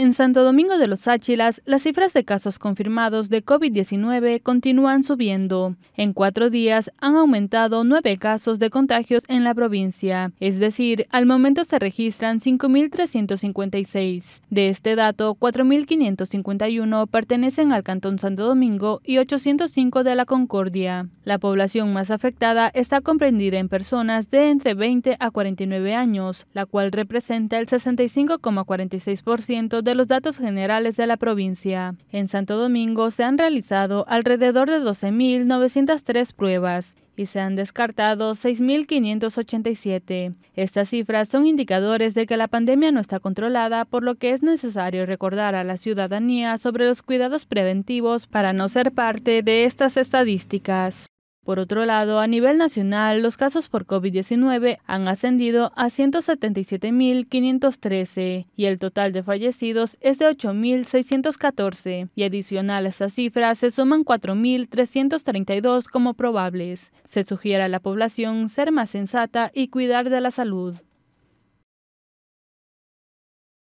En Santo Domingo de los Áchilas, las cifras de casos confirmados de COVID-19 continúan subiendo. En cuatro días han aumentado nueve casos de contagios en la provincia, es decir, al momento se registran 5.356. De este dato, 4.551 pertenecen al Cantón Santo Domingo y 805 de la Concordia. La población más afectada está comprendida en personas de entre 20 a 49 años, la cual representa el 65,46% de los datos generales de la provincia. En Santo Domingo se han realizado alrededor de 12.903 pruebas y se han descartado 6.587. Estas cifras son indicadores de que la pandemia no está controlada, por lo que es necesario recordar a la ciudadanía sobre los cuidados preventivos para no ser parte de estas estadísticas. Por otro lado, a nivel nacional, los casos por COVID-19 han ascendido a 177.513 y el total de fallecidos es de 8.614 y adicional a esta cifra se suman 4.332 como probables. Se sugiere a la población ser más sensata y cuidar de la salud.